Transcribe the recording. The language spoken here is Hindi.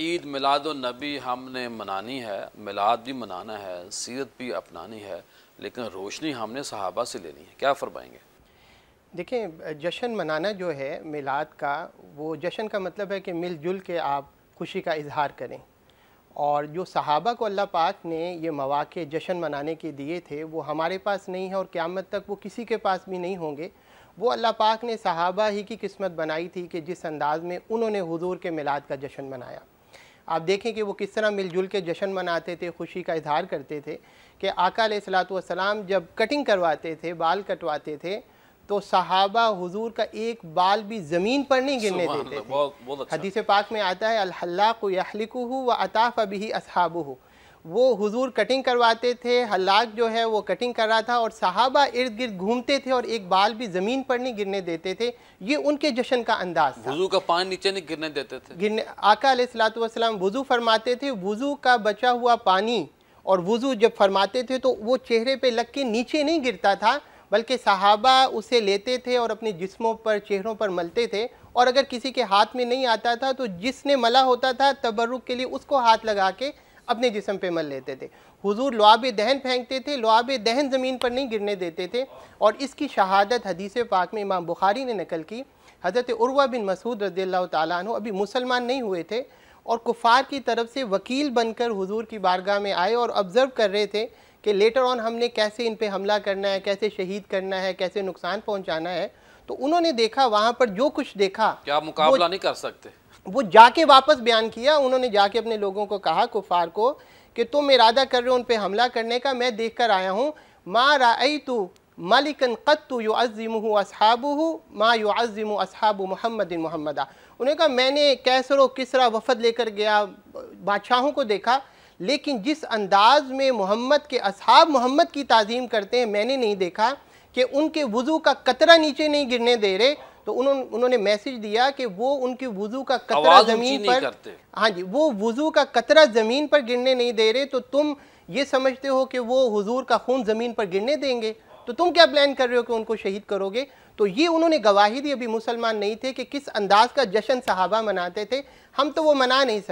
ईद मिलाद नबी हमने मनानी है मिलाद भी मनाना है सीरत भी अपनानी है लेकिन रोशनी हमने सहाबा से लेनी है क्या फरमाएंगे देखें जश्न मनाना जो है मिलाद का वो जश्न का मतलब है कि मिलजुल के आप खुशी का इजहार करें और जो सहाबा को अल्लाह पाक ने ये मौाक़ जश्न मनाने के दिए थे वो हमारे पास नहीं है और क़्यामत तक वो किसी के पास भी नहीं होंगे वो अल्लाह पाक ने सहाबा ही की किस्मत बनाई थी कि जिस अंदाज़ में उन्होंने हुजूर के मिलाद का जश्न मनाया आप देखें कि वो किस तरह मिलजुल के जश्न मनाते थे खुशी का इजहार करते थे कि आका सलाम जब कटिंग करवाते थे बाल कटवाते थे तो सहाबा हुजूर का एक बाल भी ज़मीन पर नहीं गिरने देते थे अच्छा। हदीस पाक में आता है अलहल्ला को हो व अताफ़ अभी ही असहाबू वो हुजूर कटिंग करवाते थे हल्लाक जो है वो कटिंग कर रहा था और सहाबा इर्द गिर्द घूमते थे और एक बाल भी ज़मीन पर नहीं गिरने देते थे ये उनके जश्न का अंदाज था वज़ू का पानी नीचे नहीं गिरने देते थे गिरने आका सलाम वज़ू फरमाते थे वज़ू का बचा हुआ पानी और वज़ू जब फरमाते थे तो वो चेहरे पर लग के नीचे नहीं गिरता था बल्कि सहाबा उसे लेते थे और अपने जिस्मों पर चेहरों पर मलते थे और अगर किसी के हाथ में नहीं आता था तो जिसने मला होता था तब्रुक के लिए उसको हाथ लगा के अपने जिसम पे मल लेते थे हुजूर लुआब दहन फेंकते थे लुआब दहन ज़मीन पर नहीं गिरने देते थे और इसकी शहादत हदीस पाक में इमाम बुखारी ने नकल की हज़रत उर्वा बिन मसूद रज़ी तु अभी मुसलमान नहीं हुए थे और कुफार की तरफ से वकील बनकर हुजूर की बारगाह में आए और ऑब्ज़र्व कर रहे थे कि लेटर ऑन हमने कैसे इन पर हमला करना है कैसे शहीद करना है कैसे नुकसान पहुँचाना है तो उन्होंने देखा वहाँ पर जो कुछ देखा क्या मुकाबला नहीं कर सकते वो जाके वापस बयान किया उन्होंने जाके अपने लोगों को कहा कुफार को कि तुम इरादा कर रहे हो उन पर हमला करने का मैं देख कर आया हूँ माँ राई तो मालिकन कत्तु यो अज़िम असहाबू माँ यो अज़िम असहाबु मोहम्मद मोहम्मदा उन्होंने कहा मैंने कैसर किसरा वफद लेकर गया बादशाहों को देखा लेकिन जिस अंदाज में मोहम्मद के असहाब मोहम्मद की तज़ीम करते हैं मैंने नहीं देखा कि उनके वज़ू का कतरा नीचे नहीं गिरने दे रहे तो उन्होंने उन्होंने मैसेज दिया कि वो उनकी वजू का कतरा ज़मीन पर हाँ जी वो वजू का कतरा ज़मीन पर गिरने नहीं दे रहे तो तुम ये समझते हो कि वो हजूर का खून ज़मीन पर गिरने देंगे तो तुम क्या प्लान कर रहे हो कि उनको शहीद करोगे तो ये उन्होंने गवाही दी अभी मुसलमान नहीं थे कि किस अंदाज का जश्न सहाबा मनाते थे हम तो वो मना नहीं सकते